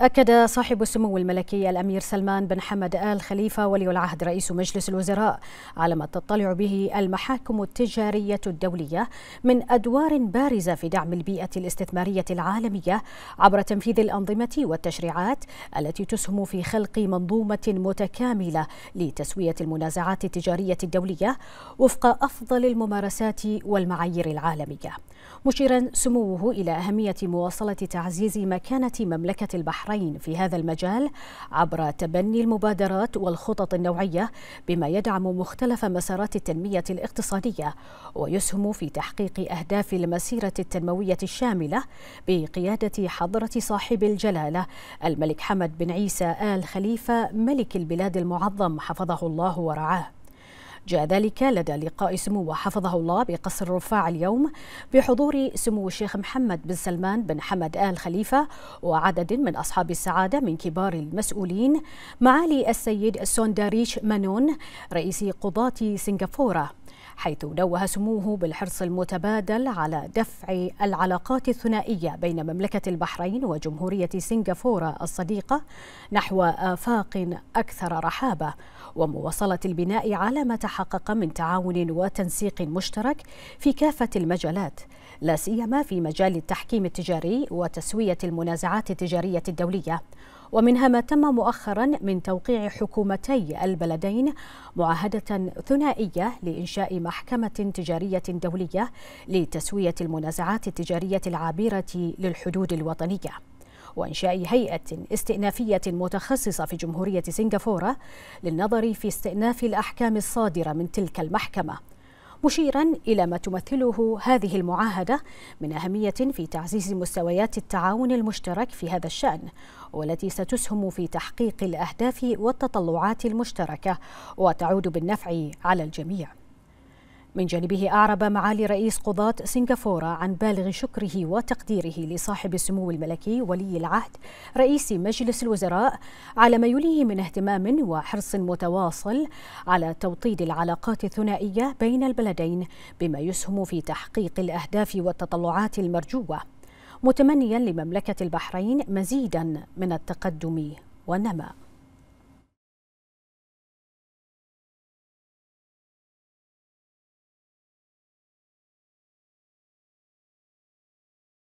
أكد صاحب السمو الملكي الأمير سلمان بن حمد آل خليفة ولي العهد رئيس مجلس الوزراء على ما تطلع به المحاكم التجارية الدولية من أدوار بارزة في دعم البيئة الاستثمارية العالمية عبر تنفيذ الأنظمة والتشريعات التي تسهم في خلق منظومة متكاملة لتسوية المنازعات التجارية الدولية وفق أفضل الممارسات والمعايير العالمية مشيرا سموه إلى أهمية مواصلة تعزيز مكانة مملكة البحرين العين في هذا المجال عبر تبني المبادرات والخطط النوعية بما يدعم مختلف مسارات التنمية الاقتصادية ويسهم في تحقيق أهداف المسيرة التنموية الشاملة بقيادة حضرة صاحب الجلالة الملك حمد بن عيسى آل خليفة ملك البلاد المعظم حفظه الله ورعاه جاء ذلك لدى لقاء سمو حفظه الله بقصر الرفاع اليوم بحضور سمو الشيخ محمد بن سلمان بن حمد آل خليفة وعدد من أصحاب السعادة من كبار المسؤولين معالي السيد سونداريش مانون رئيس قضاة سنغافورة حيث نوه سموه بالحرص المتبادل على دفع العلاقات الثنائية بين مملكة البحرين وجمهورية سنغافورة الصديقة نحو آفاق أكثر رحابة ومواصلة البناء على ما تحقق من تعاون وتنسيق مشترك في كافة المجالات لا سيما في مجال التحكيم التجاري وتسوية المنازعات التجارية الدولية ومنها ما تم مؤخرا من توقيع حكومتي البلدين معاهدة ثنائية لإنشاء محكمة تجارية دولية لتسوية المنازعات التجارية العابرة للحدود الوطنية. وإنشاء هيئة استئنافية متخصصة في جمهورية سنغافورة للنظر في استئناف الأحكام الصادرة من تلك المحكمة مشيرا إلى ما تمثله هذه المعاهدة من أهمية في تعزيز مستويات التعاون المشترك في هذا الشأن والتي ستسهم في تحقيق الأهداف والتطلعات المشتركة وتعود بالنفع على الجميع من جانبه أعرب معالي رئيس قضاة سنغافورة عن بالغ شكره وتقديره لصاحب السمو الملكي ولي العهد رئيس مجلس الوزراء على ما يليه من اهتمام وحرص متواصل على توطيد العلاقات الثنائية بين البلدين بما يسهم في تحقيق الأهداف والتطلعات المرجوة متمنيا لمملكة البحرين مزيدا من التقدم والنماء